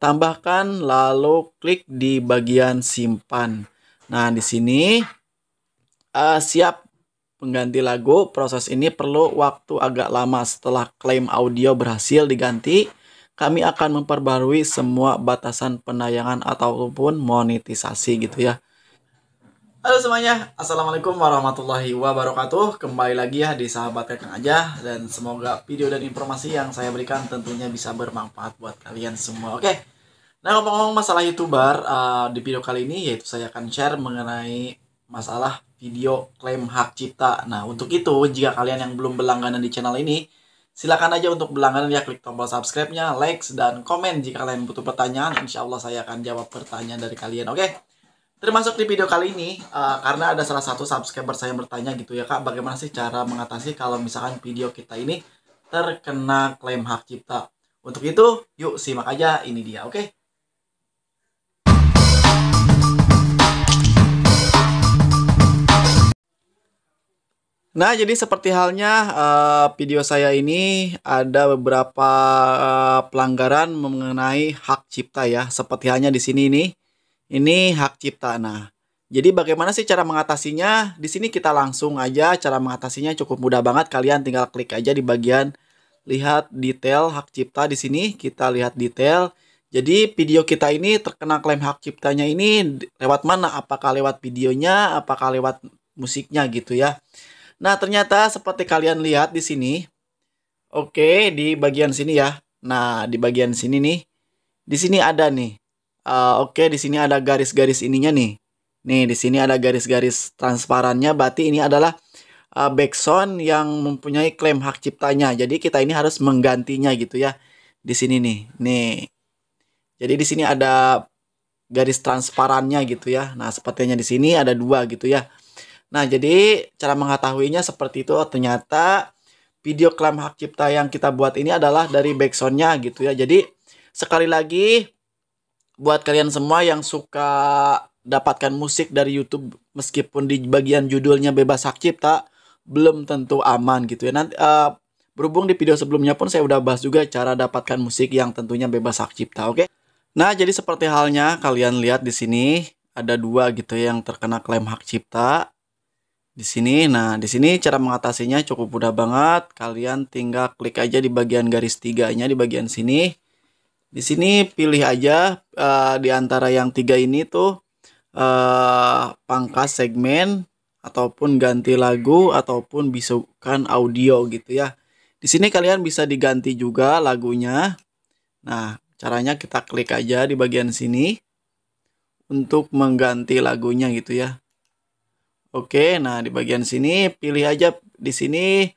tambahkan lalu klik di bagian simpan. Nah, di sini uh, siap pengganti lagu. Proses ini perlu waktu agak lama setelah klaim audio berhasil diganti. Kami akan memperbarui semua batasan penayangan ataupun monetisasi gitu ya. Halo semuanya, Assalamualaikum warahmatullahi wabarakatuh Kembali lagi ya di sahabat kakang aja Dan semoga video dan informasi yang saya berikan tentunya bisa bermanfaat buat kalian semua Oke, nah ngomong-ngomong masalah youtuber uh, Di video kali ini yaitu saya akan share mengenai masalah video klaim hak cipta Nah untuk itu jika kalian yang belum berlangganan di channel ini Silahkan aja untuk berlangganan ya klik tombol subscribe-nya, likes, dan komen jika kalian butuh pertanyaan Insya Allah saya akan jawab pertanyaan dari kalian Oke okay? Termasuk di video kali ini, uh, karena ada salah satu subscriber saya yang bertanya gitu ya kak, bagaimana sih cara mengatasi kalau misalkan video kita ini terkena klaim hak cipta. Untuk itu, yuk simak aja ini dia, oke? Okay? Nah, jadi seperti halnya uh, video saya ini ada beberapa uh, pelanggaran mengenai hak cipta ya. Seperti halnya di sini nih ini hak cipta. Nah, jadi bagaimana sih cara mengatasinya? Di sini kita langsung aja cara mengatasinya cukup mudah banget. Kalian tinggal klik aja di bagian lihat detail hak cipta di sini. Kita lihat detail. Jadi video kita ini terkena klaim hak ciptanya ini lewat mana? Apakah lewat videonya? Apakah lewat musiknya gitu ya? Nah ternyata seperti kalian lihat di sini. Oke di bagian sini ya. Nah di bagian sini nih. Di sini ada nih uh, oke okay, di sini ada garis-garis ininya nih. Nih di sini ada garis-garis transparannya berarti ini adalah uh, eh, backsound yang mempunyai klaim hak ciptanya. Jadi kita ini harus menggantinya gitu ya. Di sini nih. Nih. Jadi di sini ada garis transparannya gitu ya. Nah, sepertinya di sini ada dua gitu ya. Nah, jadi cara mengetahuinya seperti itu. Oh, ternyata video klaim hak cipta yang kita buat ini adalah dari backsoundnya gitu ya. Jadi sekali lagi buat kalian semua yang suka dapatkan musik dari YouTube meskipun di bagian judulnya bebas hak cipta belum tentu aman gitu ya. Nanti uh, berhubung di video sebelumnya pun saya udah bahas juga cara dapatkan musik yang tentunya bebas hak cipta, oke? Okay? Nah, jadi seperti halnya kalian lihat di sini ada dua gitu ya yang terkena klaim hak cipta. Di sini, nah di sini cara mengatasinya cukup mudah banget. Kalian tinggal klik aja di bagian garis tiganya di bagian sini. Di sini pilih aja uh, di antara yang tiga ini tuh uh, pangkas segmen ataupun ganti lagu ataupun bisukan audio gitu ya. Di sini kalian bisa diganti juga lagunya. Nah, caranya kita klik aja di bagian sini untuk mengganti lagunya gitu ya. Oke, nah di bagian sini pilih aja di sini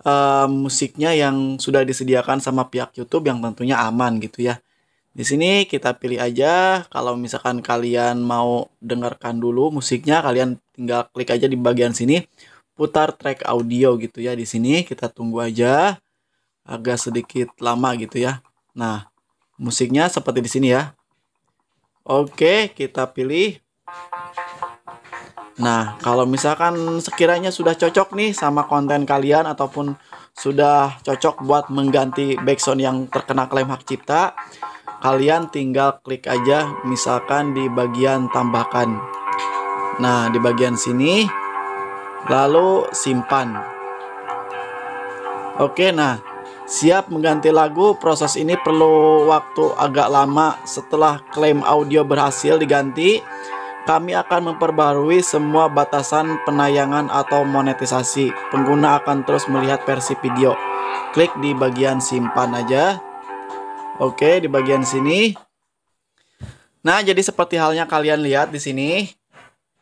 Eh, musiknya yang sudah disediakan sama pihak YouTube yang tentunya aman gitu ya. Di sini kita pilih aja kalau misalkan kalian mau dengarkan dulu musiknya kalian tinggal klik aja di bagian sini putar track audio gitu ya di sini kita tunggu aja agak sedikit lama gitu ya. Nah, musiknya seperti di sini ya. Oke, kita pilih Nah, kalau misalkan sekiranya sudah cocok nih sama konten kalian ataupun sudah cocok buat mengganti background yang terkena klaim hak cipta, kalian tinggal klik aja misalkan di bagian tambahkan. Nah, di bagian sini lalu simpan. Oke, nah Siap mengganti lagu, proses ini perlu waktu agak lama setelah klaim audio berhasil diganti kami akan memperbarui semua batasan penayangan atau monetisasi. Pengguna akan terus melihat versi video. Klik di bagian simpan aja. Oke, di bagian sini. Nah, jadi seperti halnya kalian lihat di sini.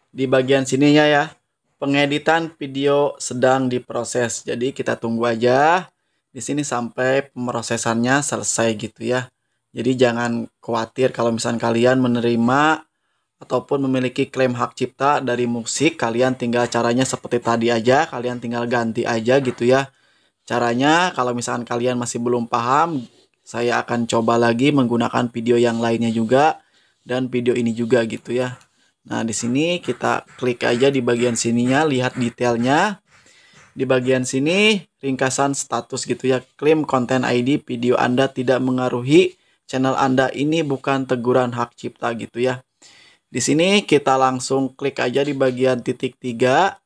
Di bagian sininya ya. Pengeditan video sedang diproses. Jadi kita tunggu aja di sini sampai pemrosesannya selesai gitu ya. Jadi jangan khawatir kalau misalnya kalian menerima ataupun memiliki klaim hak cipta dari musik, kalian tinggal caranya seperti tadi aja, kalian tinggal ganti aja gitu ya. Caranya kalau misalkan kalian masih belum paham, saya akan coba lagi menggunakan video yang lainnya juga dan video ini juga gitu ya. Nah, di sini kita klik aja di bagian sininya, lihat detailnya. Di bagian sini ringkasan status gitu ya, klaim konten ID video Anda tidak mengaruhi channel Anda ini bukan teguran hak cipta gitu ya. Di sini kita langsung klik aja di bagian titik tiga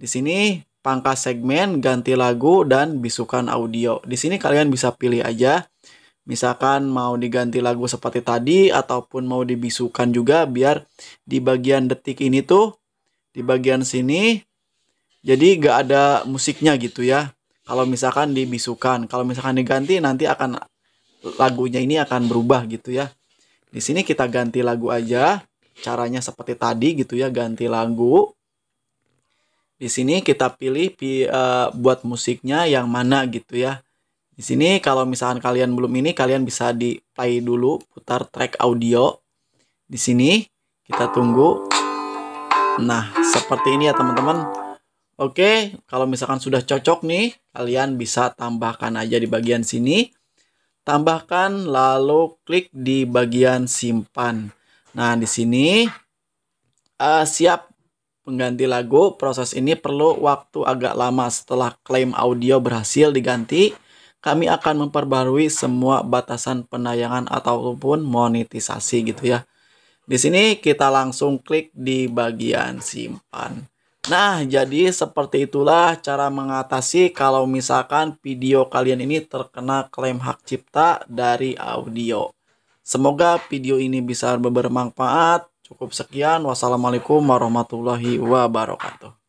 Di sini pangkas segmen, ganti lagu, dan bisukan audio. Di sini kalian bisa pilih aja. Misalkan mau diganti lagu seperti tadi ataupun mau dibisukan juga biar di bagian detik ini tuh di bagian sini jadi gak ada musiknya gitu ya. Kalau misalkan dibisukan, kalau misalkan diganti nanti akan lagunya ini akan berubah gitu ya. Di sini kita ganti lagu aja caranya seperti tadi gitu ya ganti lagu di sini kita pilih eh, buat musiknya yang mana gitu ya di sini kalau misalkan kalian belum ini kalian bisa di play dulu putar track audio di sini kita tunggu nah seperti ini ya teman-teman Oke, kalau misalkan sudah cocok nih, kalian bisa tambahkan aja di bagian sini. Tambahkan lalu klik di bagian simpan. Nah, di sini uh, siap pengganti lagu, proses ini perlu waktu agak lama setelah klaim audio berhasil diganti. Kami akan memperbarui semua batasan penayangan ataupun monetisasi gitu ya. Di sini kita langsung klik di bagian simpan. Nah, jadi seperti itulah cara mengatasi kalau misalkan video kalian ini terkena klaim hak cipta dari audio. Semoga video ini bisa bermanfaat. Cukup sekian. Wassalamualaikum warahmatullahi wabarakatuh.